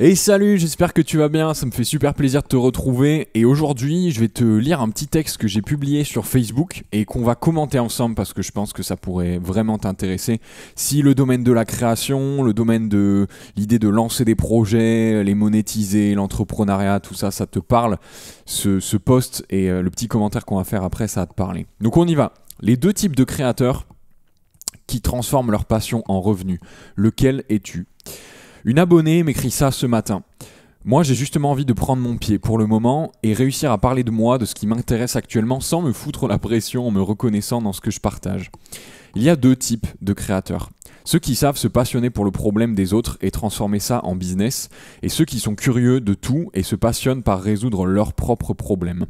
Et salut, j'espère que tu vas bien, ça me fait super plaisir de te retrouver et aujourd'hui je vais te lire un petit texte que j'ai publié sur Facebook et qu'on va commenter ensemble parce que je pense que ça pourrait vraiment t'intéresser. Si le domaine de la création, le domaine de l'idée de lancer des projets, les monétiser, l'entrepreneuriat, tout ça, ça te parle, ce, ce post et euh, le petit commentaire qu'on va faire après, ça va te parler. Donc on y va. Les deux types de créateurs qui transforment leur passion en revenus. Lequel es-tu une abonnée m'écrit ça ce matin. Moi, j'ai justement envie de prendre mon pied pour le moment et réussir à parler de moi, de ce qui m'intéresse actuellement, sans me foutre la pression en me reconnaissant dans ce que je partage. Il y a deux types de créateurs. Ceux qui savent se passionner pour le problème des autres et transformer ça en business, et ceux qui sont curieux de tout et se passionnent par résoudre leurs propres problèmes.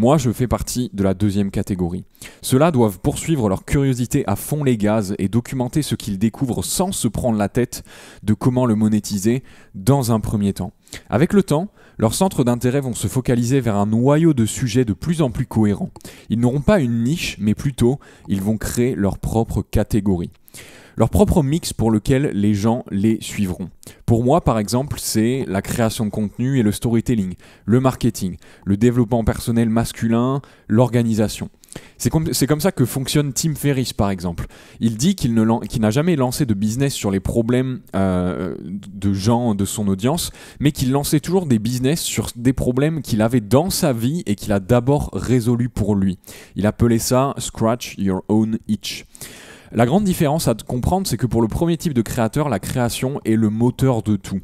Moi, je fais partie de la deuxième catégorie. Ceux-là doivent poursuivre leur curiosité à fond les gaz et documenter ce qu'ils découvrent sans se prendre la tête de comment le monétiser dans un premier temps. Avec le temps, leurs centres d'intérêt vont se focaliser vers un noyau de sujets de plus en plus cohérents. Ils n'auront pas une niche, mais plutôt, ils vont créer leur propre catégorie leur propre mix pour lequel les gens les suivront. Pour moi, par exemple, c'est la création de contenu et le storytelling, le marketing, le développement personnel masculin, l'organisation. C'est comme, ça que fonctionne Tim Ferriss, par exemple. Il dit qu'il n'a jamais lancé de business sur les problèmes euh, de gens de son audience, mais qu'il lançait toujours des business sur des problèmes qu'il avait dans sa vie et qu'il a d'abord résolus pour lui. Il appelait ça Scratch Your Own Itch. La grande différence à comprendre, c'est que pour le premier type de créateur, la création est le moteur de tout.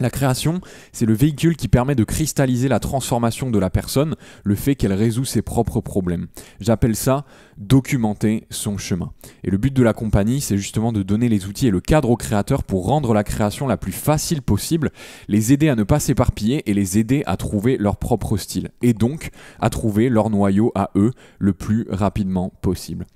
La création, c'est le véhicule qui permet de cristalliser la transformation de la personne, le fait qu'elle résout ses propres problèmes. J'appelle ça documenter son chemin. Et le but de la compagnie, c'est justement de donner les outils et le cadre aux créateurs pour rendre la création la plus facile possible, les aider à ne pas s'éparpiller et les aider à trouver leur propre style. Et donc, à trouver leur noyau à eux le plus rapidement possible.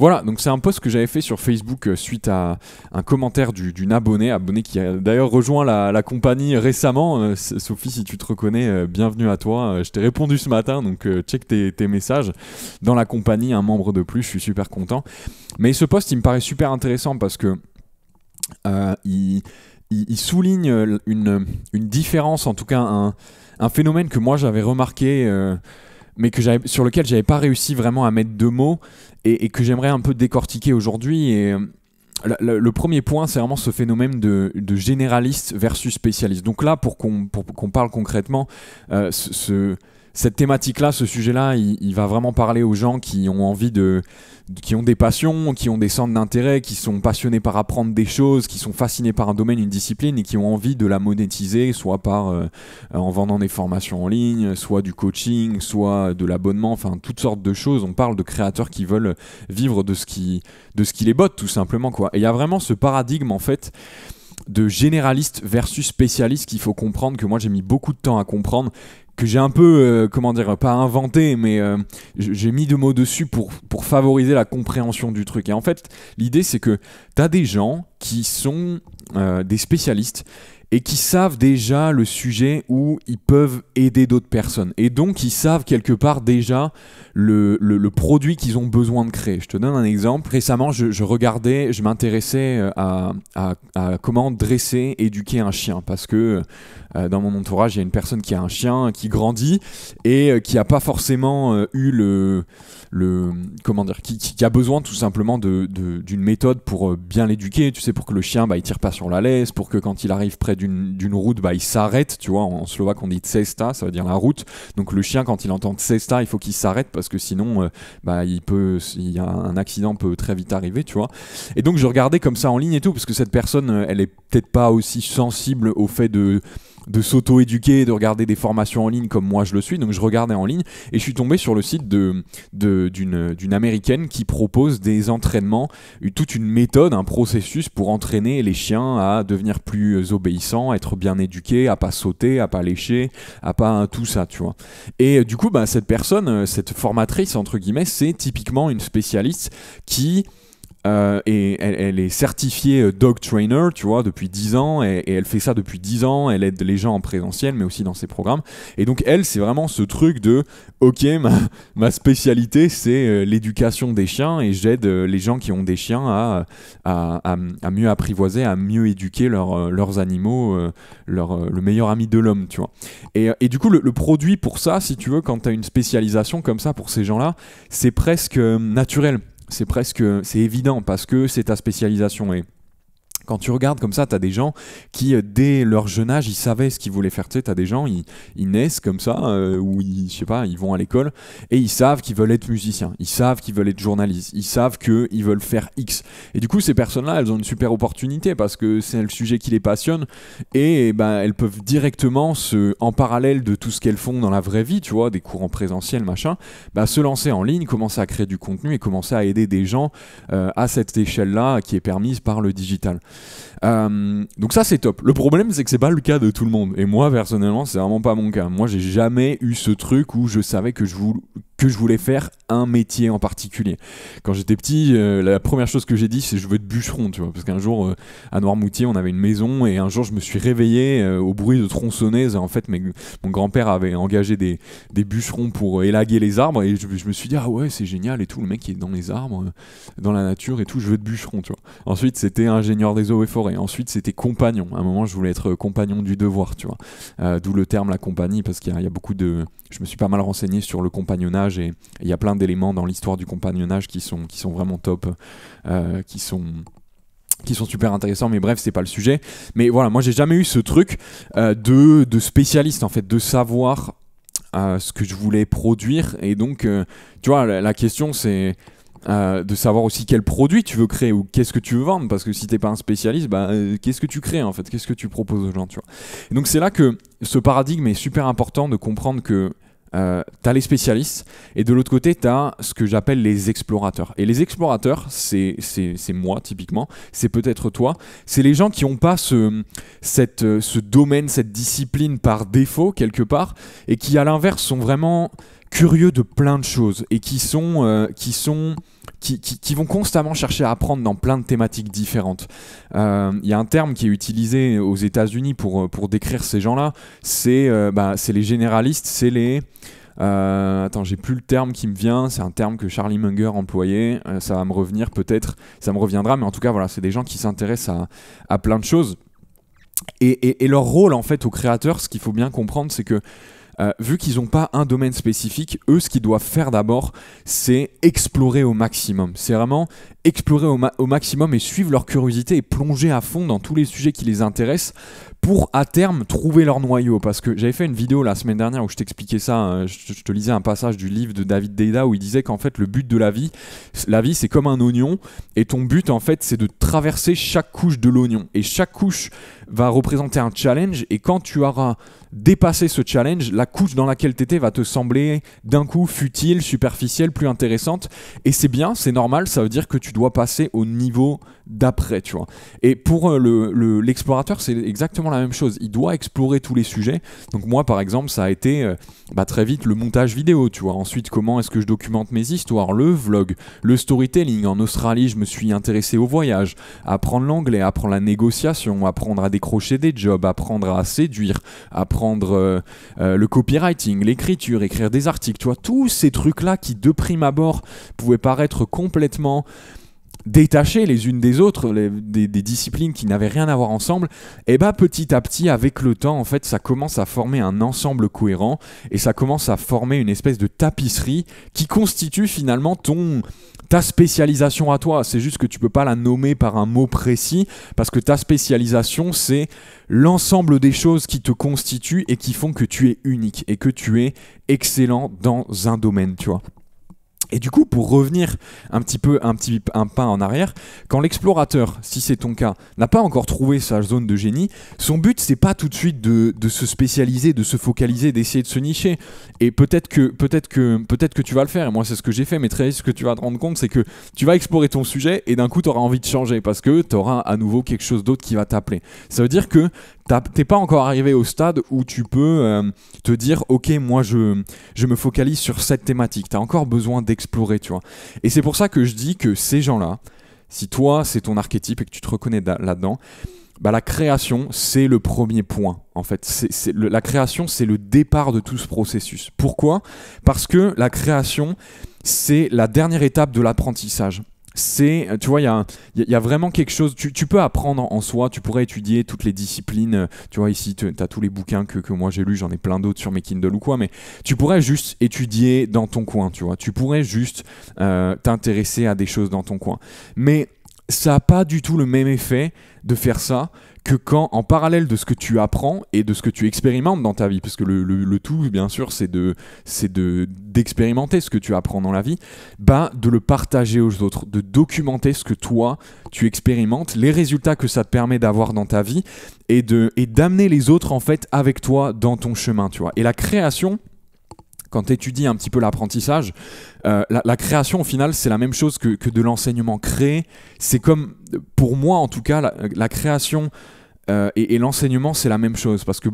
Voilà, donc c'est un post que j'avais fait sur Facebook euh, suite à un commentaire d'une abonnée, abonnée qui a d'ailleurs rejoint la compagnie récemment. Euh, Sophie, si tu te reconnais, euh, bienvenue à toi. Euh, je t'ai répondu ce matin, donc check tes, messages. Dans la compagnie, un membre de plus, je suis super content. Mais ce poste, il me paraît super intéressant parce que il, il, souligne une, différence, en tout cas un, phénomène que moi j'avais remarqué. mais que j'avais sur lequel j'avais pas réussi vraiment à mettre deux mots et, et que j'aimerais un peu décortiquer aujourd'hui et, le premier point, c'est vraiment ce phénomène de, généraliste versus spécialiste. Donc là, pour qu'on parle concrètement, euh, ce, cette thématique-là, ce sujet-là, il, va vraiment parler aux gens qui ont envie de, qui ont des passions, qui ont des centres d'intérêt, qui sont passionnés par apprendre des choses, qui sont fascinés par un domaine, une discipline et qui ont envie de la monétiser, soit par euh, en vendant des formations en ligne, soit du coaching, soit de l'abonnement, enfin toutes sortes de choses. On parle de créateurs qui veulent vivre de ce qui, de ce qui les botte tout simplement quoi. Et il y a vraiment ce paradigme en fait de généraliste versus spécialiste qu'il faut comprendre, que moi j'ai mis beaucoup de temps à comprendre que j'ai un peu, euh, comment dire, pas inventé, mais euh, j'ai mis deux mots dessus pour, pour favoriser la compréhension du truc. Et en fait, l'idée, c'est que tu as des gens qui sont euh, des spécialistes et qui savent déjà le sujet où ils peuvent aider d'autres personnes. Et donc, ils savent quelque part déjà le, le, produit qu'ils ont besoin de créer. Je te donne un exemple. Récemment, je, regardais, je m'intéressais à, à, à, comment dresser, éduquer un chien, parce que euh, dans mon entourage, il y a une personne qui a un chien, qui grandit et euh, qui n'a pas forcément euh, eu le, le comment dire, qui, a besoin tout simplement de, d'une méthode pour bien l'éduquer. Tu sais, pour que le chien, bah, il tire pas sur la laisse, pour que quand il arrive près d'une, route, bah, il s'arrête. Tu vois, en, slovaque on dit cesta, ça veut dire la route. Donc le chien, quand il entend cesta, il faut qu'il s'arrête parce que sinon, bah, il peut, il y un accident peut très vite arriver, tu vois. Et donc je regardais comme ça en ligne et tout, parce que cette personne, elle est peut-être pas aussi sensible au fait de de s'auto-éduquer, de regarder des formations en ligne comme moi je le suis. Donc je regardais en ligne et je suis tombé sur le site d'une américaine qui propose des entraînements, euh, toute une méthode, un processus pour entraîner les chiens à devenir plus obéissants, être bien éduqués, à pas sauter, à pas lécher, à pas tout ça, tu vois. Et euh, du coup, bah, cette personne, euh, cette formatrice entre guillemets, c'est typiquement une spécialiste qui euh, et elle, est certifiée euh, dog trainer, tu vois, depuis 10 ans, et, elle fait ça depuis 10 ans, elle aide les gens en présentiel, mais aussi dans ses programmes. Et donc elle, c'est vraiment ce truc de, ok, ma, spécialité, c'est euh, l'éducation des chiens, et j'aide les gens qui ont des chiens à, à, mieux apprivoiser, à mieux éduquer leurs animaux, leur, le meilleur ami de l'homme, tu vois. Et, du coup, le, le, produit pour ça, si tu veux, quand tu as une spécialisation comme ça pour ces gens-là, c'est presque naturel c'est presque c'est évident parce que c'est ta spécialisation et quand tu regardes comme ça, tu as des gens qui, euh, dès leur jeune âge, ils savaient ce qu'ils voulaient faire. Tu sais, as des gens, ils, naissent comme ça, euh, ou ils, je sais pas, ils vont à l'école, et ils savent qu'ils veulent être musiciens, ils savent qu'ils veulent être journalistes, ils savent qu'ils veulent faire X. Et du coup, ces personnes-là, elles ont une super opportunité, parce que c'est le sujet qui les passionne, et, eh ben, elles peuvent directement, en parallèle de tout ce qu'elles font dans la vraie vie, tu vois, des cours en présentiel, machin, bah, se lancer en ligne, commencer à créer du contenu, et commencer à aider des gens euh, à cette échelle-là qui est permise par le digital. Euh, donc ça c'est top. Le problème c'est que c'est pas le cas de tout le monde. Et moi personnellement c'est vraiment pas mon cas. Moi j'ai jamais eu ce truc où je savais que je, voulais, je voulais faire un métier en particulier. Quand j'étais petit, euh, la première chose que j'ai dit, c'est je veux être bûcheron, tu vois, parce qu'un jour euh, à Noirmoutier, on avait une maison et un jour je me suis réveillé euh, au bruit de tronçonneuses. En fait, mon grand-père avait engagé des, bûcherons pour élaguer les arbres et je, me suis dit ah ouais c'est génial et tout, le mec est dans les arbres, dans la nature et tout, je veux être bûcheron, tu vois. Ensuite c'était ingénieur des eaux et forêts. Ensuite c'était compagnon. À un moment je voulais être compagnon du devoir, tu vois. D'où le terme la compagnie parce qu'il y a beaucoup de, je me suis pas mal renseigné sur le compagnonnage il y a plein d'éléments dans l'histoire du compagnonnage qui sont, qui vraiment top, euh, qui sont super intéressants mais bref c'est pas le sujet mais voilà moi j'ai jamais eu ce truc euh, de, spécialiste en fait de savoir euh, ce que je voulais produire et donc tu vois la, question c'est de savoir aussi quel produit tu veux créer ou qu'est-ce que tu veux vendre parce que si t'es pas un spécialiste bah, qu'est-ce que tu crées en fait qu'est-ce que tu proposes aux gens donc c'est là que ce paradigme est super important de comprendre que euh, les spécialistes, et de l'autre côté, tu ce que j'appelle les explorateurs. Et les explorateurs, c'est moi typiquement, c'est peut-être toi, c'est les gens qui n'ont pas ce, cette, euh, ce domaine, cette discipline par défaut quelque part, et qui à l'inverse sont vraiment curieux de plein de choses, et qui sont... Euh, qui sont qui, vont constamment chercher à apprendre dans plein de thématiques différentes. Il euh, y a un terme qui est utilisé aux États-Unis pour, euh, pour décrire ces gens-là, c'est euh, bah, les généralistes, c'est les... attends, j'ai plus le terme qui me vient. C'est un terme que Charlie Munger employait. ça va me revenir peut-être. Ça me reviendra. Mais en tout cas, voilà, c'est des gens qui s'intéressent à, à, plein de choses. Et, et, leur rôle, en fait, aux créateurs, ce qu'il faut bien comprendre, c'est que euh, vu qu'ils n'ont pas un domaine spécifique, eux, ce qu'ils doivent faire d'abord, c'est explorer au maximum. C'est vraiment explorer au maximum et suivre leur curiosité et plonger à fond dans tous les sujets qui les intéressent pour à terme trouver leur noyau. Parce que j'avais fait une vidéo la semaine dernière où je t'expliquais ça, hein, je, te lisais un passage du livre de David Deida où il disait qu'en fait le but de la vie, la vie c'est comme un oignon et ton but en fait c'est de traverser chaque couche de l'oignon. Et chaque couche va représenter un challenge et quand tu auras dépassé ce challenge, la couche dans laquelle tu étais va te sembler d'un coup futile, superficielle, plus intéressante. Et c'est bien, c'est normal, ça veut dire que tu dois passer au niveau d'après, tu vois. Et pour euh, l'explorateur, le, c'est exactement la même chose. Il doit explorer tous les sujets. Donc moi, par exemple, ça a été euh, bah, très vite le montage vidéo, tu vois. Ensuite, comment est-ce que je documente mes histoires, le vlog, le storytelling. En Australie, je me suis intéressé au voyage, apprendre l'anglais, apprendre la négociation, apprendre à décrocher des jobs, apprendre à séduire, apprendre euh, euh, le copywriting, l'écriture, écrire des articles, tu vois. Tous ces trucs-là qui, de prime abord, pouvaient paraître complètement détachées les unes des autres, des, disciplines qui n'avaient rien à voir ensemble, et eh bah ben, petit à petit, avec le temps, en fait, ça commence à former un ensemble cohérent et ça commence à former une espèce de tapisserie qui constitue finalement ton ta spécialisation à toi. C'est juste que tu peux pas la nommer par un mot précis parce que ta spécialisation, c'est l'ensemble des choses qui te constituent et qui font que tu es unique et que tu es excellent dans un domaine, tu vois. Et du coup, pour revenir un petit peu, un petit un pas en arrière, quand l'explorateur, si c'est ton cas, n'a pas encore trouvé sa zone de génie, son but c'est pas tout de suite de, de, se spécialiser, de se focaliser, d'essayer de se nicher. Et peut-être que peut-être que peut-être que tu vas le faire. Et moi, c'est ce que j'ai fait. Mais très vite, ce que tu vas te rendre compte, c'est que tu vas explorer ton sujet et d'un coup, tu auras envie de changer parce que tu auras à nouveau quelque chose d'autre qui va t'appeler. Ça veut dire que t'es pas encore arrivé au stade où tu peux euh, te dire ok moi je, je me focalise sur cette thématique t'as encore besoin d'explorer tu vois et c'est pour ça que je dis que ces gens là si toi c'est ton archétype et que tu te reconnais là dedans bah, la création, c'est le premier point. En fait, c'est, la création, c'est le départ de tout ce processus. Pourquoi Parce que la création, c'est la dernière étape de l'apprentissage c'est, euh, tu vois, il y a, vraiment quelque chose, tu, peux apprendre en soi, tu pourrais étudier toutes les disciplines, euh, tu vois, ici, tu as tous les bouquins que, moi j'ai lus, j'en ai plein d'autres sur mes Kindle ou quoi, mais tu pourrais juste étudier dans ton coin, tu vois, tu pourrais juste euh, t'intéresser à des choses dans ton coin. Mais ça n'a pas du tout le même effet de faire ça que quand, en parallèle de ce que tu apprends et de ce que tu expérimentes dans ta vie, parce que le, tout, bien sûr, c'est de, de, d'expérimenter ce que tu apprends dans la vie, bah, de le partager aux autres, de documenter ce que toi, tu expérimentes, les résultats que ça te permet d'avoir dans ta vie et de, et d'amener les autres, en fait, avec toi dans ton chemin, tu vois. Et la création, quand tu étudies un petit peu l'apprentissage, euh, la, création au final, c'est la même chose que, de l'enseignement créé. C'est comme, pour moi en tout cas, la, création euh, et, l'enseignement, c'est la même chose. Parce que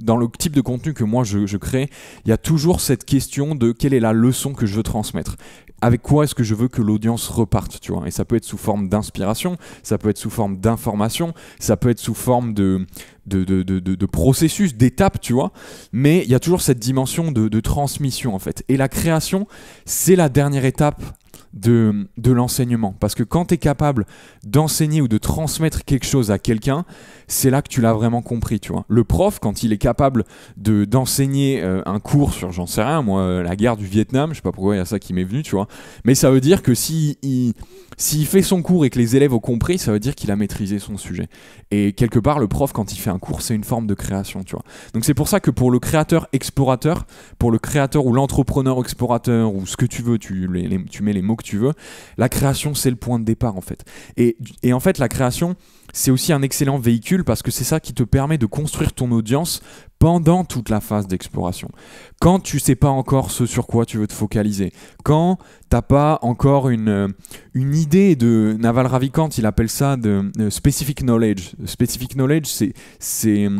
dans le type de contenu que moi je crée, il y a toujours cette question de quelle est la leçon que je veux transmettre avec quoi est-ce que je veux que l'audience reparte, tu vois. Et ça peut être sous forme d'inspiration, ça peut être sous forme d'information, ça peut être sous forme de, de, processus, d'étapes, tu vois. Mais il y a toujours cette dimension de, transmission, en fait. Et la création, c'est la dernière étape de, l'enseignement. Parce que quand tu es capable d'enseigner ou de transmettre quelque chose à quelqu'un, c'est là que tu l'as vraiment compris, tu vois. Le prof, quand il est capable de, d'enseigner euh, un cours sur, j'en sais rien, moi, euh, la guerre du Vietnam, je sais pas pourquoi il y a ça qui m'est venu, tu vois. Mais ça veut dire que si s'il fait son cours et que les élèves ont compris, ça veut dire qu'il a maîtrisé son sujet. Et quelque part, le prof, quand il fait un cours, c'est une forme de création, tu vois. Donc c'est pour ça que pour le créateur explorateur, pour le créateur ou l'entrepreneur explorateur ou ce que tu veux, tu, mets les mots que tu veux, la création, c'est le point de départ, en fait. et en fait, la création, c'est aussi un excellent véhicule parce que c'est ça qui te permet de construire ton audience pendant toute la phase d'exploration. Quand tu sais pas encore ce sur quoi tu veux te focaliser, quand t'as pas encore une, euh, une idée de Naval Ravikant, il appelle ça de, de euh, specific knowledge. Specific knowledge, c'est euh,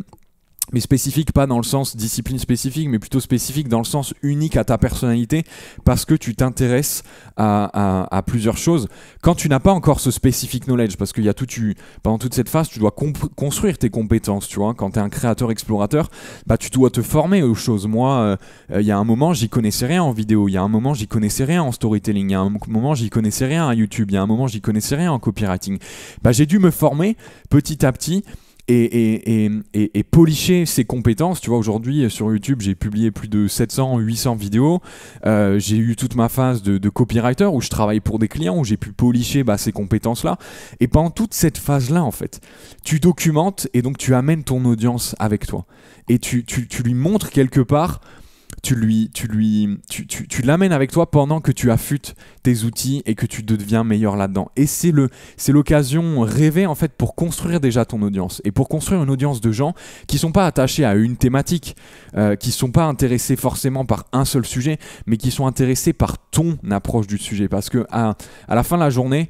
mais spécifique pas dans le sens discipline spécifique, mais plutôt spécifique dans le sens unique à ta personnalité, parce que tu t'intéresses à, plusieurs choses. Quand tu n'as pas encore ce spécifique knowledge, parce qu'il y a tout, tu, pendant toute cette phase, tu dois construire tes compétences, tu vois. Quand tu es un créateur-explorateur, bah, tu dois te former aux choses. Moi, euh, euh, il y a un moment, j'y connaissais rien en vidéo, il y a un moment, j'y connaissais rien en storytelling, il y a un moment, j'y connaissais rien à YouTube, il y a un moment, j'y connaissais rien en copywriting. Bah, j'ai dû me former petit à petit et, et, policher ses compétences. Tu vois, aujourd'hui sur YouTube, j'ai publié plus de 700, 800 vidéos. Euh, j'ai eu toute ma phase de, copywriter où je travaille pour des clients, où j'ai pu policher bah, ces compétences-là. Et pendant toute cette phase-là, en fait, tu documentes et donc tu amènes ton audience avec toi. Et tu lui montres quelque part tu lui, tu lui, tu, l'amènes avec toi pendant que tu affûtes tes outils et que tu deviens meilleur là-dedans. Et c'est le, c'est l'occasion rêvée en fait pour construire déjà ton audience et pour construire une audience de gens qui sont pas attachés à une thématique, qui euh, qui sont pas intéressés forcément par un seul sujet, mais qui sont intéressés par ton approche du sujet. Parce que à la fin de la journée,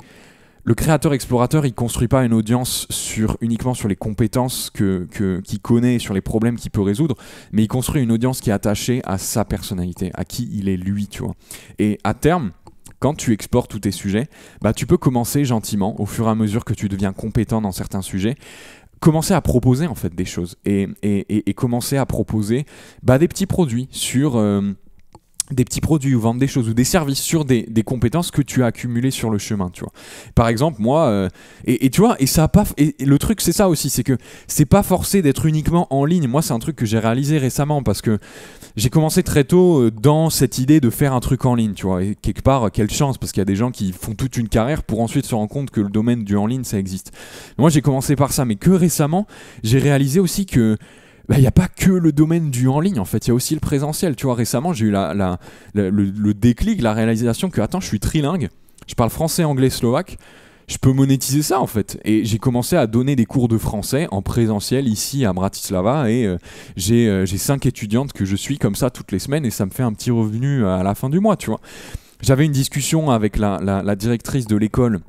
le créateur explorateur, il construit pas une audience sur uniquement sur les compétences que qu'il connaît, sur les problèmes qu'il peut résoudre, mais il construit une audience qui est attachée à sa personnalité, à qui il est lui, tu vois. Et à terme, quand tu exportes tous tes sujets, bah tu peux commencer gentiment, au fur et à mesure que tu deviens compétent dans certains sujets, commencer à proposer en fait des choses et, commencer à proposer bah, des petits produits sur euh, des petits produits ou vendre des choses ou des services sur des, compétences que tu as accumulées sur le chemin tu vois par exemple moi euh, et, tu vois et ça pas le truc c'est ça aussi c'est que c'est pas forcé d'être uniquement en ligne moi c'est un truc que j'ai réalisé récemment parce que j'ai commencé très tôt euh, dans cette idée de faire un truc en ligne tu vois et quelque part quelle chance parce qu'il y a des gens qui font toute une carrière pour ensuite se rendre compte que le domaine du en ligne ça existe moi j'ai commencé par ça mais que récemment j'ai réalisé aussi que il bah, n'y a pas que le domaine du en ligne, en fait, il y a aussi le présentiel. Tu vois, récemment, j'ai eu la, le, déclic, la réalisation que, attends, je suis trilingue, je parle français, anglais, slovaque, je peux monétiser ça, en fait. Et j'ai commencé à donner des cours de français en présentiel ici à Bratislava, et euh, euh, j'ai cinq étudiantes que je suis comme ça toutes les semaines, et ça me fait un petit revenu à la fin du mois, tu vois. J'avais une discussion avec la directrice de l'école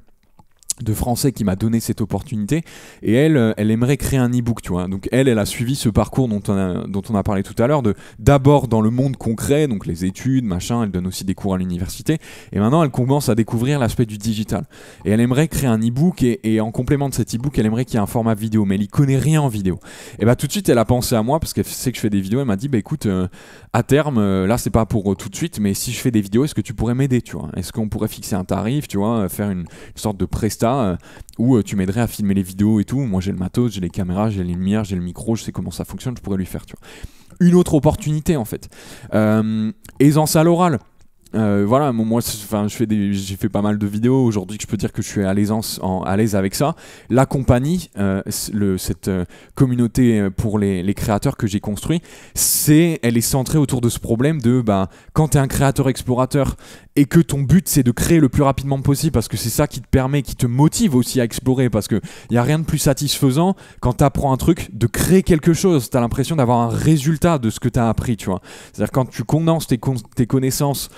de français qui m'a donné cette opportunité et elle euh, elle aimerait créer un e-book tu vois donc elle elle a suivi ce parcours dont on a, dont on a parlé tout à l'heure de d'abord dans le monde concret donc les études machin elle donne aussi des cours à l'université et maintenant elle commence à découvrir l'aspect du digital et elle aimerait créer un e-book et, en complément de cet e-book elle aimerait qu'il y ait un format vidéo mais elle y connaît rien en vidéo et bah tout de suite elle a pensé à moi parce qu'elle sait que je fais des vidéos elle m'a dit bah écoute euh, à terme euh, là c'est pas pour tout de suite mais si je fais des vidéos est-ce que tu pourrais m'aider tu vois est-ce qu'on pourrait fixer un tarif tu vois faire une, sorte de prestation ou euh, où euh, tu m'aiderais à filmer les vidéos et tout. Moi, j'ai le matos, j'ai les caméras, j'ai les lumières, j'ai le micro, je sais comment ça fonctionne, je pourrais lui faire, tu vois. Une autre opportunité, en fait. Euh, aisance à l'oral. Euh, voilà, moi, enfin, je fais j'ai fait pas mal de vidéos aujourd'hui que je peux dire que je suis à l'aise en, à l'aise avec ça. La compagnie, euh, le, cette euh, communauté pour les, créateurs que j'ai construit, c'est, elle est centrée autour de ce problème de, bah, quand es un créateur explorateur et que ton but c'est de créer le plus rapidement possible parce que c'est ça qui te permet, qui te motive aussi à explorer parce que y a rien de plus satisfaisant quand t'apprends un truc de créer quelque chose. T'as l'impression d'avoir un résultat de ce que t'as appris, tu vois. C'est-à-dire quand tu condenses tes connaissances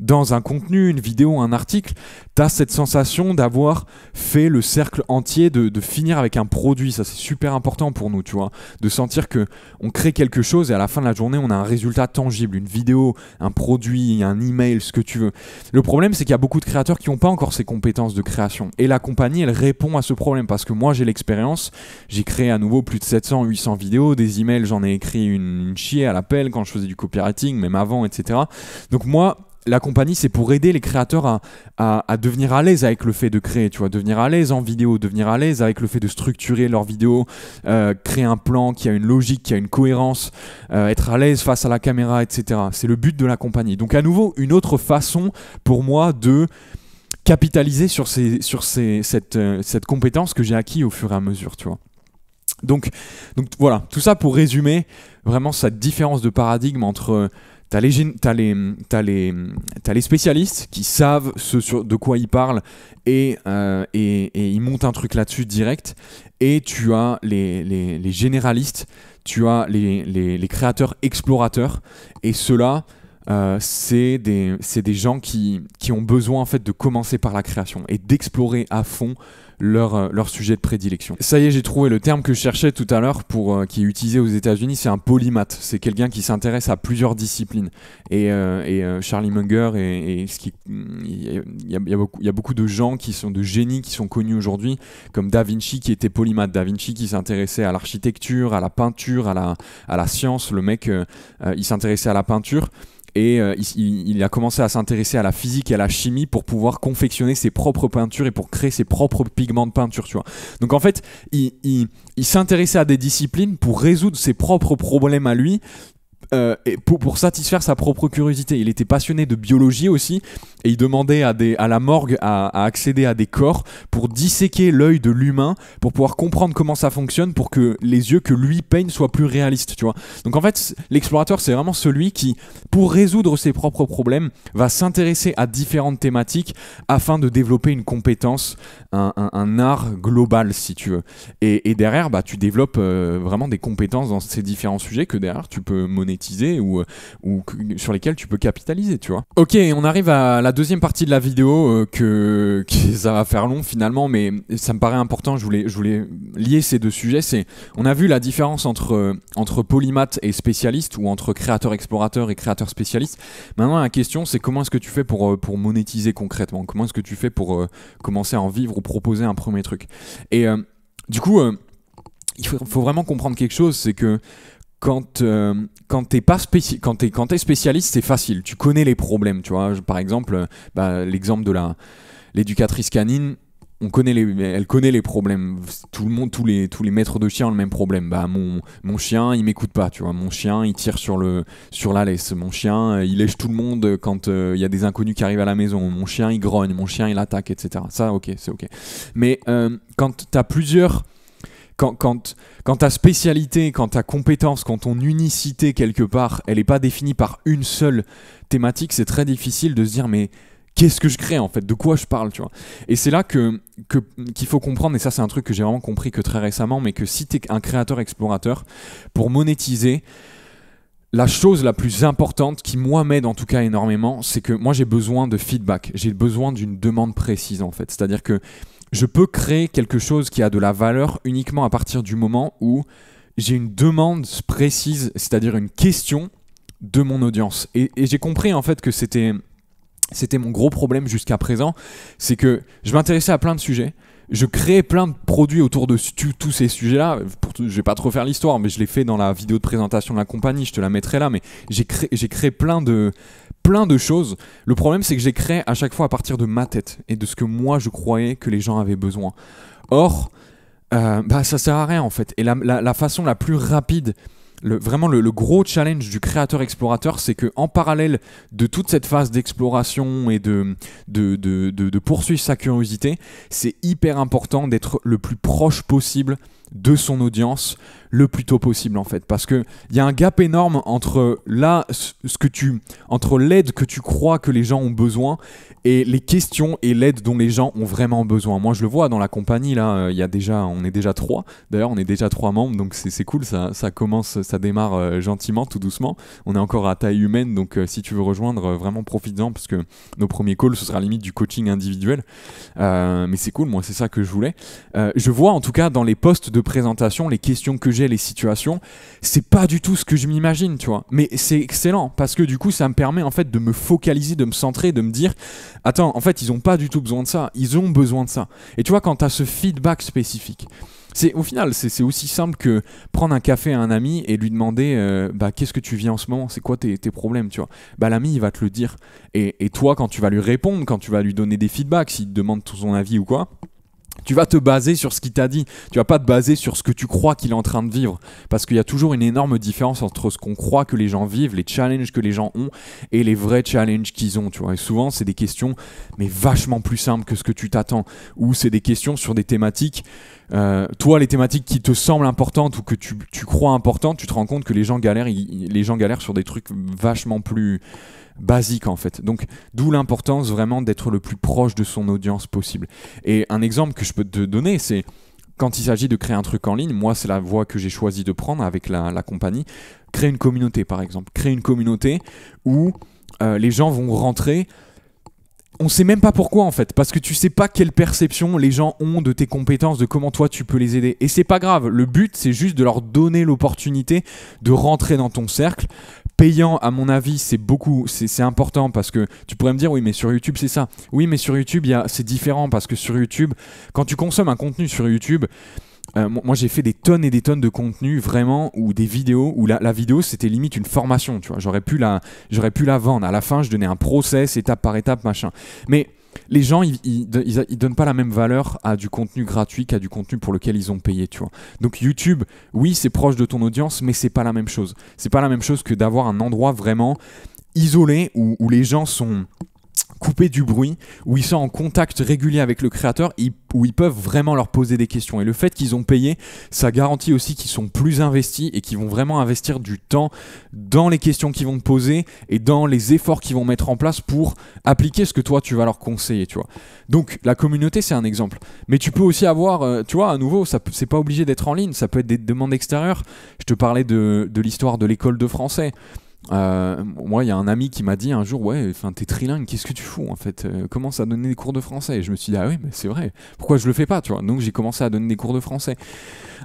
dans un contenu, une vidéo, un article, tu as cette sensation d'avoir fait le cercle entier, de, finir avec un produit. Ça, c'est super important pour nous, tu vois. De sentir que on crée quelque chose et à la fin de la journée, on a un résultat tangible, une vidéo, un produit, un email, ce que tu veux. Le problème, c'est qu'il y a beaucoup de créateurs qui n'ont pas encore ces compétences de création. Et la compagnie, elle répond à ce problème parce que moi, j'ai l'expérience. J'ai créé à nouveau plus de 700, 800 vidéos, des emails, j'en ai écrit une, une chier à l'appel quand je faisais du copywriting, même avant, etc. Donc moi, la compagnie, c'est pour aider les créateurs à, devenir à l'aise avec le fait de créer, tu vois, devenir à l'aise en vidéo, devenir à l'aise avec le fait de structurer leurs vidéos, euh, créer un plan qui a une logique, qui a une cohérence, euh, être à l'aise face à la caméra, etc. C'est le but de la compagnie. Donc à nouveau, une autre façon pour moi de capitaliser sur, ces, sur euh, cette, compétence que j'ai acquise au fur et à mesure, tu vois. Donc, donc voilà, tout ça pour résumer vraiment cette différence de paradigme entre... T'as les, t'as les, les, spécialistes qui savent de quoi ils parlent euh, et, ils montent un truc là-dessus direct. Et tu as les, les généralistes, tu as les, créateurs explorateurs. Et ceux-là, euh, c'est des, des, gens qui, qui, ont besoin en fait de commencer par la création et d'explorer à fond leur, euh, leur, sujet de prédilection. Ça y est, j'ai trouvé le terme que je cherchais tout à l'heure pour euh, qui est utilisé aux États-Unis, c'est un polymath. C'est quelqu'un qui s'intéresse à plusieurs disciplines. Et, et Charlie Munger et, ce qui, il y, y, a beaucoup de gens qui sont de génies qui sont connus aujourd'hui, comme Da Vinci qui était polymath, Da Vinci qui s'intéressait à l'architecture, à la peinture, à la, à la science. Le mec, il s'intéressait à la peinture et euh, il, a commencé à s'intéresser à la physique et à la chimie pour pouvoir confectionner ses propres peintures et pour créer ses propres pigments de peinture, tu vois. Donc en fait, il, il, il s'intéressait à des disciplines pour résoudre ses propres problèmes à lui, euh, pour, pour, satisfaire sa propre curiosité. Il était passionné de biologie aussi, et il demandait à, des, à la morgue à, à accéder à des corps pour disséquer l'œil de l'humain, pour pouvoir comprendre comment ça fonctionne, pour que les yeux que lui peigne soient plus réalistes, tu vois. Donc en fait, l'explorateur, c'est vraiment celui qui, pour résoudre ses propres problèmes, va s'intéresser à différentes thématiques afin de développer une compétence, un, art global, si tu veux. Et, derrière, bah, tu développes euh, vraiment des compétences dans ces différents sujets que derrière, tu peux monétiser monétiser ou, euh, sur lesquels tu peux capitaliser, tu vois. Ok, on arrive à la deuxième partie de la vidéo euh, que, ça va faire long finalement, mais ça me paraît important. Je voulais, je voulais lier ces deux sujets. C'est, on a vu la différence entre euh, entre polymath et spécialiste ou entre créateur explorateur et créateur spécialiste. Maintenant, la question, c'est comment est-ce que tu fais pour pour monétiser concrètement Comment est-ce que tu fais pour commencer à en vivre ou proposer un premier truc Et du coup, il faut, faut, vraiment comprendre quelque chose, c'est que quand, euh, t'es pas es, quand es spécialiste, c'est facile. Tu connais les problèmes, tu vois. par exemple, euh, bah, l'exemple de la l'éducatrice canine, on connaît elle connaît les problèmes. Tout le monde, tous les, tous les maîtres de chiens ont le même problème. Bah, mon, chien, il m'écoute pas, tu vois. Mon chien, il tire sur le, sur la laisse. Mon chien, euh, il lèche tout le monde quand euh, il y a des inconnus qui arrivent à la maison. Mon chien, il grogne. Mon chien, il attaque, etc. Ça, ok, c'est ok. Mais quand quand as plusieurs quand, quand, quand, ta spécialité, quand ta compétence, quand ton unicité quelque part, elle n'est pas définie par une seule thématique, c'est très difficile de se dire mais qu'est-ce que je crée en fait, de quoi je parle, tu vois. Et c'est là que qu'il faut comprendre, et ça c'est un truc que j'ai vraiment compris que très récemment, mais que si tu es un créateur explorateur, pour monétiser, la chose la plus importante qui moi m'aide en tout cas énormément, c'est que moi j'ai besoin de feedback, j'ai besoin d'une demande précise en fait. C'est-à-dire que je peux créer quelque chose qui a de la valeur uniquement à partir du moment où j'ai une demande précise, c'est-à-dire une question de mon audience. Et, j'ai compris en fait que c'était c'était mon gros problème jusqu'à présent, c'est que je m'intéressais à plein de sujets, je crée plein de produits autour de tous ces sujets-là. Je vais pas trop faire l'histoire, mais je l'ai fait dans la vidéo de présentation de la compagnie, je te la mettrai là, mais j'ai créé, plein de choses. Le problème, c'est que j'ai créé à chaque fois à partir de ma tête et de ce que moi je croyais que les gens avaient besoin. Or, euh, bah, ça sert à rien en fait. Et la façon la plus rapide vraiment le, gros challenge du créateur-explorateur, c'est que en parallèle de toute cette phase d'exploration et de de poursuivre sa curiosité, c'est hyper important d'être le plus proche possible de son audience le plus tôt possible en fait parce que il y a un gap énorme entre là ce que tu entre l'aide que tu crois que les gens ont besoin et les questions et l'aide dont les gens ont vraiment besoin. Moi je le vois dans la compagnie là, euh, il a déjà on est déjà trois. D'ailleurs on est déjà trois membres donc c'est cool ça, ça commence ça démarre euh, gentiment tout doucement. On est encore à taille humaine donc euh, si tu veux rejoindre vraiment profite en parce que nos premiers calls ce sera limite du coaching individuel. mais c'est cool moi c'est ça que je voulais. je vois en tout cas dans les postes de présentation, les questions que j'ai, les situations, c'est pas du tout ce que je m'imagine, tu vois. Mais c'est excellent parce que du coup, ça me permet en fait de me focaliser, de me centrer, de me dire, attends, en fait, ils ont pas du tout besoin de ça, ils ont besoin de ça. Et tu vois, quand tu as ce feedback spécifique, c'est au final, c'est aussi simple que prendre un café à un ami et lui demander euh, bah, qu'est-ce que tu vis en ce moment, c'est quoi tes, tes, problèmes, tu vois. Bah, l'ami, il va te le dire. Et, toi, quand tu vas lui répondre, quand tu vas lui donner des feedbacks, s'il te demande son avis ou quoi, tu vas te baser sur ce qu'il t'a dit. Tu vas pas te baser sur ce que tu crois qu'il est en train de vivre. Parce qu'il y a toujours une énorme différence entre ce qu'on croit que les gens vivent, les challenges que les gens ont et les vrais challenges qu'ils ont. Tu Et souvent, c'est des questions, mais vachement plus simples que ce que tu t'attends. Ou c'est des questions sur des thématiques. Euh, toi, les thématiques qui te semblent importantes ou que tu, crois importantes, tu te rends compte que les gens galèrent, les gens galèrent sur des trucs vachement plus basique en fait. Donc d'où l'importance vraiment d'être le plus proche de son audience possible. Et un exemple que je peux te donner, c'est quand il s'agit de créer un truc en ligne, moi c'est la voie que j'ai choisi de prendre avec la, compagnie, créer une communauté par exemple. Créer une communauté où euh, les gens vont rentrer on ne sait même pas pourquoi en fait, parce que tu ne sais pas quelle perception les gens ont de tes compétences, de comment toi tu peux les aider. Et c'est pas grave, le but c'est juste de leur donner l'opportunité de rentrer dans ton cercle, payant, à mon avis, c'est beaucoup, c'est important parce que tu pourrais me dire, oui, mais sur YouTube, c'est ça. Oui, mais sur YouTube, c'est différent parce que sur YouTube, quand tu consommes un contenu sur YouTube, euh, moi, j'ai fait des tonnes et des tonnes de contenu vraiment ou des vidéos où la, vidéo c'était limite une formation, tu vois. J'aurais pu la, j'aurais pu la vendre. À la fin, je donnais un process étape par étape, machin. Mais les gens, ils, donnent pas la même valeur à du contenu gratuit qu'à du contenu pour lequel ils ont payé, tu vois. Donc YouTube, oui, c'est proche de ton audience, mais c'est pas la même chose. C'est pas la même chose que d'avoir un endroit vraiment isolé où les gens sont couper du bruit, où ils sont en contact régulier avec le créateur, où ils peuvent vraiment leur poser des questions. Et le fait qu'ils ont payé, ça garantit aussi qu'ils sont plus investis et qu'ils vont vraiment investir du temps dans les questions qu'ils vont te poser et dans les efforts qu'ils vont mettre en place pour appliquer ce que toi tu vas leur conseiller, tu vois. Donc la communauté c'est un exemple. Mais tu peux aussi avoir, euh, tu vois, à nouveau, ça c'est pas obligé d'être en ligne, ça peut être des demandes extérieures. Je te parlais de l'histoire de l'école de français. Euh, moi, il y a un ami qui m'a dit un jour, ouais, enfin, t'es trilingue, qu'est-ce que tu fous en fait euh, Commence à donner des cours de français. Et je me suis dit, ah oui, mais c'est vrai. Pourquoi je le fais pas, tu vois Donc j'ai commencé à donner des cours de français.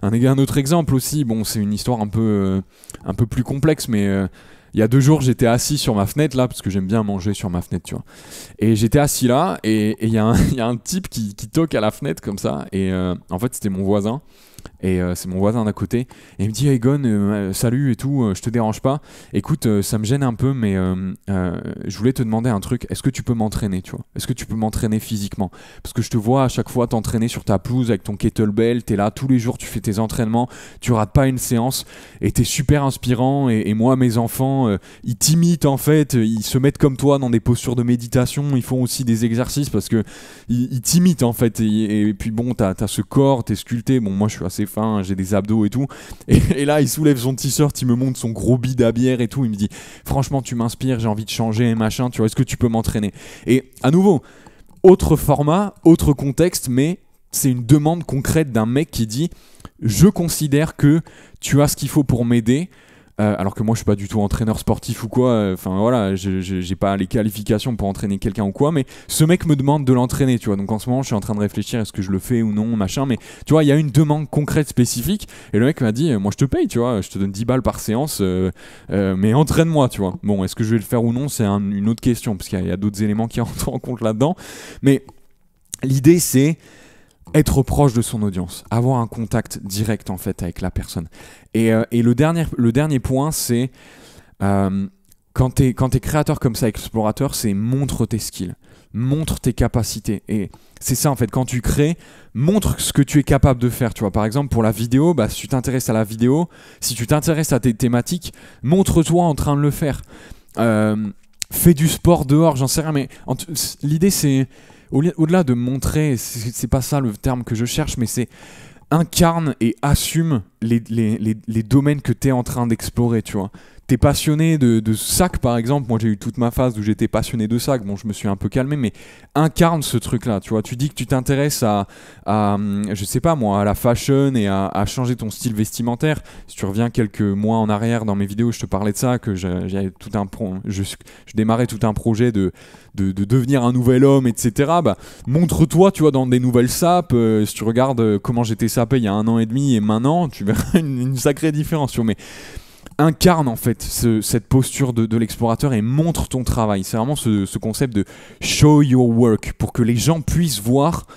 Un, un autre exemple aussi. Bon, c'est une histoire un peu, euh, un peu plus complexe, mais il y a deux jours, j'étais assis sur ma fenêtre là, parce que j'aime bien manger sur ma fenêtre, tu vois. Et j'étais assis là, et il y, a un type qui, qui, toque à la fenêtre comme ça. Et en fait, c'était mon voisin et euh, c'est mon voisin d'à côté et il me dit Egon hey euh, salut et tout euh, je te dérange pas écoute ça me gêne un peu mais je voulais te demander un truc est-ce que tu peux m'entraîner tu vois est-ce que tu peux m'entraîner physiquement parce que je te vois à chaque fois t'entraîner sur ta pelouse avec ton kettlebell t'es là tous les jours tu fais tes entraînements tu rates pas une séance et t'es super inspirant et, moi mes enfants ils t'imitent en fait ils se mettent comme toi dans des postures de méditation ils font aussi des exercices parce que ils, t'imitent en fait et, puis bon t'as as ce corps t'es sculpté bon moi je suis assez j'ai des abdos et tout. Et, là, il soulève son t-shirt, il me montre son gros bid à bière et tout. Il me dit, franchement, tu m'inspires, j'ai envie de changer machin, tu vois, est-ce que tu peux m'entraîner Et à nouveau, autre format, autre contexte, mais c'est une demande concrète d'un mec qui dit, je considère que tu as ce qu'il faut pour m'aider euh, alors que moi, je suis pas du tout entraîneur sportif ou quoi. Euh, enfin voilà, j'ai pas les qualifications pour entraîner quelqu'un ou quoi. Mais ce mec me demande de l'entraîner, tu vois. Donc en ce moment, je suis en train de réfléchir est-ce que je le fais ou non, machin. Mais tu vois, il y a une demande concrète spécifique. Et le mec m'a dit euh, moi, je te paye, tu vois. Je te donne 10 balles par séance, mais entraîne-moi, tu vois. Bon, est-ce que je vais le faire ou non, c'est une autre question parce qu'il y a, d'autres éléments qui rentrent en compte là-dedans. Mais l'idée, c'est être proche de son audience, avoir un contact direct en fait avec la personne. Et, euh, le, dernier, le dernier point, c'est euh, quand tu es, es, créateur comme ça, explorateur, c'est montre tes skills, montre tes capacités. Et c'est ça en fait, quand tu crées, montre ce que tu es capable de faire. Tu vois, par exemple, pour la vidéo, bah, si tu t'intéresses à la vidéo, si tu t'intéresses à tes thématiques, montre-toi en train de le faire. Euh, fais du sport dehors, j'en sais rien, mais l'idée c'est au-delà de montrer, c'est pas ça le terme que je cherche, mais c'est incarne et assume les, domaines que tu es en train d'explorer, tu vois t'es passionné de, sac par exemple, moi j'ai eu toute ma phase où j'étais passionné de sac, bon je me suis un peu calmé, mais incarne ce truc là, tu vois, tu dis que tu t'intéresses à, hum, je sais pas moi, à la fashion et à, changer ton style vestimentaire, si tu reviens quelques mois en arrière dans mes vidéos, je te parlais de ça, que j'avais tout un je, démarrais tout un projet de, de, devenir un nouvel homme, etc. Bah, montre-toi, tu vois, dans des nouvelles sapes, euh, si tu regardes euh, comment j'étais sapé il y a un an et demi et maintenant, tu verras une, sacrée différence, tu mais incarne en fait cette posture de, l'explorateur et montre ton travail. C'est vraiment ce, concept de show your work pour que les gens puissent voir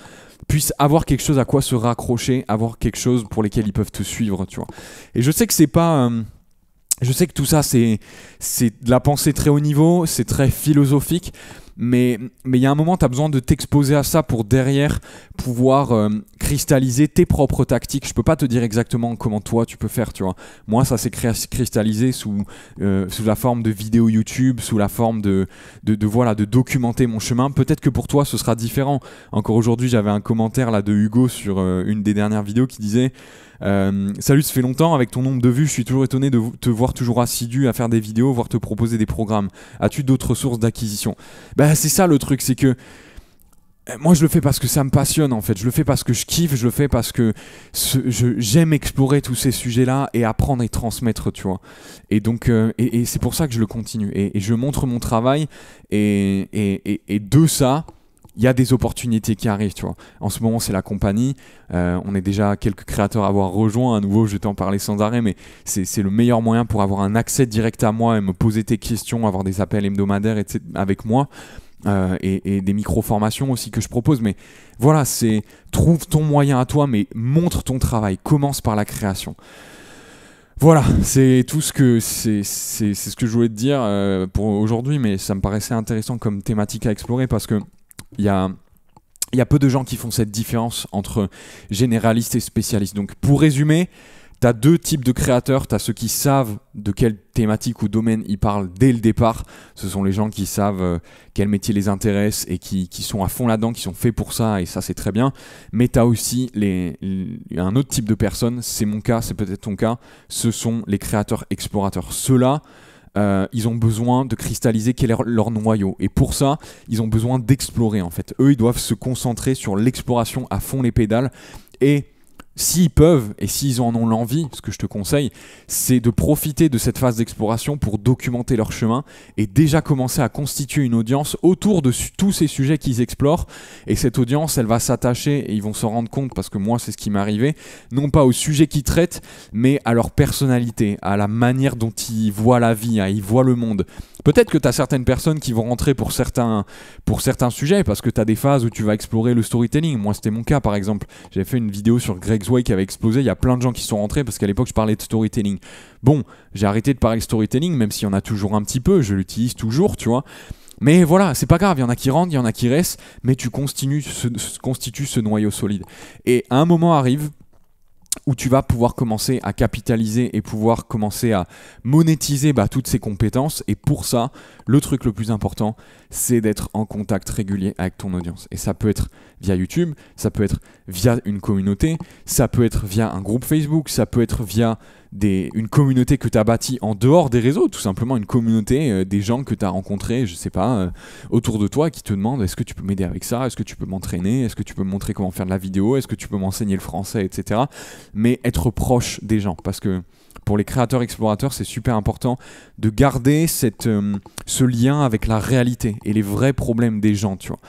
puissent avoir quelque chose à quoi se raccrocher, avoir quelque chose pour lesquels ils peuvent te suivre, tu vois. Et je sais que c'est pas euh, je sais que tout ça c'est c'est de la pensée très haut niveau, c'est très philosophique, mais il y a un moment, tu as besoin de t'exposer à ça pour derrière pouvoir euh, cristalliser tes propres tactiques. Je peux pas te dire exactement comment toi tu peux faire, tu vois. Moi, ça s'est cristallisé sous, euh, sous la forme de vidéos YouTube, sous la forme de, de, de, voilà, de documenter mon chemin. Peut-être que pour toi, ce sera différent. Encore aujourd'hui, j'avais un commentaire là de Hugo sur euh, une des dernières vidéos qui disait salut, euh, ça fait longtemps avec ton nombre de vues, je suis toujours étonné de te voir toujours assidu à faire des vidéos, voire te proposer des programmes. As-tu d'autres sources d'acquisition Bah c'est ça le truc, c'est que euh, moi, je le fais parce que ça me passionne en fait. Je le fais parce que je kiffe, je le fais parce que j'aime explorer tous ces sujets-là et apprendre et transmettre, tu vois. Et donc, euh, et, c'est pour ça que je le continue. Et, je montre mon travail. Et, et de ça, il y a des opportunités qui arrivent, tu vois. En ce moment, c'est la compagnie. Euh, on est déjà quelques créateurs à avoir rejoint. À nouveau, je vais t'en parler sans arrêt, mais c'est le meilleur moyen pour avoir un accès direct à moi et me poser tes questions, avoir des appels hebdomadaires etc., avec moi. Euh, et, des micro-formations aussi que je propose. Mais voilà, c'est trouve ton moyen à toi, mais montre ton travail. Commence par la création. Voilà, c'est tout ce que c'est ce que je voulais te dire euh, pour aujourd'hui, mais ça me paraissait intéressant comme thématique à explorer parce que il y a peu de gens qui font cette différence entre généraliste et spécialiste. Donc pour résumer, tu as deux types de créateurs, tu as ceux qui savent de quelle thématique ou domaine ils parlent dès le départ, ce sont les gens qui savent euh, quel métier les intéresse et qui, sont à fond là-dedans, qui sont faits pour ça, et ça c'est très bien, mais tu as aussi les, un autre type de personnes, c'est mon cas, c'est peut-être ton cas, ce sont les créateurs explorateurs. Ceux-là, euh, ils ont besoin de cristalliser quel est leur noyau. Et pour ça, ils ont besoin d'explorer en fait. Eux, ils doivent se concentrer sur l'exploration à fond les pédales et s'ils peuvent et s'ils en ont l'envie, ce que je te conseille, c'est de profiter de cette phase d'exploration pour documenter leur chemin et déjà commencer à constituer une audience autour de tous ces sujets qu'ils explorent. Et cette audience, elle va s'attacher et ils vont se rendre compte parce que moi, c'est ce qui m'est arrivé, non pas au sujet qu'ils traitent, mais à leur personnalité, à la manière dont ils voient la vie, à hein, ils voient le monde. Peut-être que tu as certaines personnes qui vont rentrer pour certains, pour certains sujets, parce que tu as des phases où tu vas explorer le storytelling. Moi, c'était mon cas, par exemple. J'avais fait une vidéo sur Greg's Way qui avait explosé. Il y a plein de gens qui sont rentrés parce qu'à l'époque, je parlais de storytelling. Bon, j'ai arrêté de parler de storytelling, même s'il y en a toujours un petit peu. Je l'utilise toujours, tu vois. Mais voilà, c'est pas grave, il y en a qui rentrent, il y en a qui restent, mais tu constitues ce, constitues ce noyau solide. Et à un moment arrive, où tu vas pouvoir commencer à capitaliser et pouvoir commencer à monétiser bah, toutes ces compétences. Et pour ça, le truc le plus important, c'est d'être en contact régulier avec ton audience. Et ça peut être via YouTube, ça peut être via une communauté, ça peut être via un groupe Facebook, ça peut être via une communauté que tu as bâtie en dehors des réseaux, tout simplement une communauté euh, des gens que tu as rencontrés, je sais pas, euh, autour de toi qui te demandent est-ce que tu peux m'aider avec ça, est-ce que tu peux m'entraîner, est-ce que tu peux me montrer comment faire de la vidéo, est-ce que tu peux m'enseigner le français, etc. Mais être proche des gens parce que pour les créateurs explorateurs, c'est super important de garder cette, euh, ce lien avec la réalité et les vrais problèmes des gens, tu vois.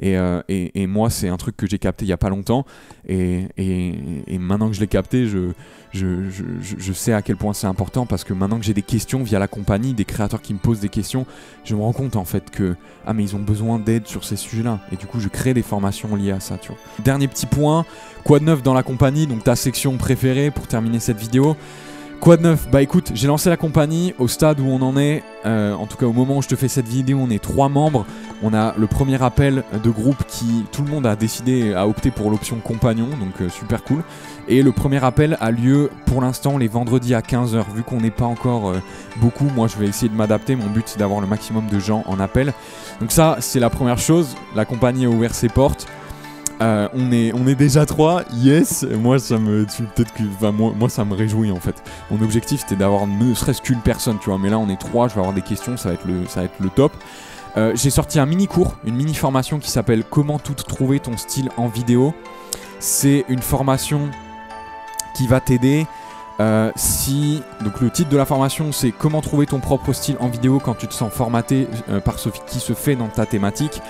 Et, euh, moi, c'est un truc que j'ai capté il n'y a pas longtemps, et, maintenant que je l'ai capté, je je, je, sais à quel point c'est important parce que maintenant que j'ai des questions via la compagnie, des créateurs qui me posent des questions, je me rends compte en fait que ah mais ils ont besoin d'aide sur ces sujets-là, et du coup, je crée des formations liées à ça, tu vois. Dernier petit point, quoi de neuf dans la compagnie, donc ta section préférée pour terminer cette vidéo. Quoi de neuf Bah écoute, j'ai lancé la compagnie au stade où on en est, euh, en tout cas au moment où je te fais cette vidéo, on est trois membres. On a le premier appel de groupe qui, tout le monde a décidé, à opter pour l'option compagnon, donc euh, super cool. Et le premier appel a lieu pour l'instant les vendredis à 15h, vu qu'on n'est pas encore euh, beaucoup, moi je vais essayer de m'adapter, mon but c'est d'avoir le maximum de gens en appel. Donc ça c'est la première chose, la compagnie a ouvert ses portes. Euh, on, est, on est déjà trois, yes, moi ça me peut-être que moi, ça me réjouit en fait. Mon objectif c'était d'avoir ne serait-ce qu'une personne, tu vois, mais là on est trois, je vais avoir des questions, ça va être le, être le top. Euh, j'ai sorti un mini cours, une mini formation qui s'appelle Comment tout trouver ton style en vidéo. C'est une formation qui va t'aider euh, si. Donc le titre de la formation c'est Comment trouver ton propre style en vidéo quand tu te sens formaté par ce qui se fait dans ta thématique.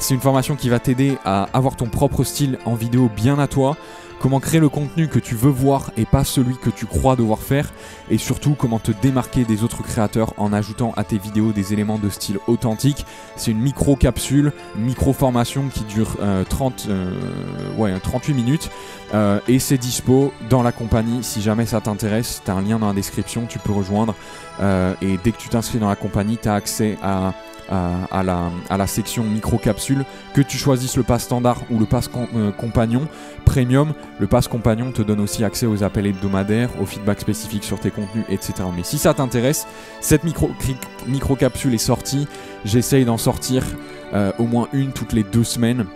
C'est une formation qui va t'aider à avoir ton propre style en vidéo bien à toi, comment créer le contenu que tu veux voir et pas celui que tu crois devoir faire, et surtout comment te démarquer des autres créateurs en ajoutant à tes vidéos des éléments de style authentique. C'est une micro-capsule, micro-formation qui dure 30, euh, 38 euh, minutes, euh, et c'est dispo dans la compagnie si jamais ça t'intéresse. Tu as un lien dans la description, tu peux rejoindre, et dès que tu t'inscris dans la compagnie, tu as accès à euh, à la, section micro-capsule, que tu choisisses le pass standard ou le pass euh, compagnon premium, le pass compagnon te donne aussi accès aux appels hebdomadaires, aux feedback spécifiques sur tes contenus, etc. Mais si ça t'intéresse, cette micro-capsule est sortie, j'essaye d'en sortir euh, au moins une toutes les deux semaines.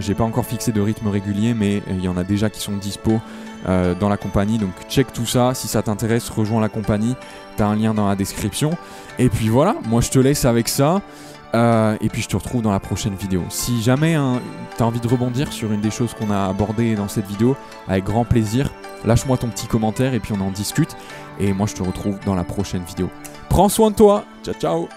J'ai pas encore fixé de rythme régulier, mais il y en a déjà qui sont dispo. dans la compagnie, donc check tout ça. Si ça t'intéresse, rejoins la compagnie. T'as un lien dans la description. Et puis voilà, moi je te laisse avec ça. Euh, et puis je te retrouve dans la prochaine vidéo. Si jamais hein, tu as envie de rebondir sur une des choses qu'on a abordées dans cette vidéo, avec grand plaisir, lâche-moi ton petit commentaire et puis on en discute. Et moi je te retrouve dans la prochaine vidéo. Prends soin de toi. Ciao ciao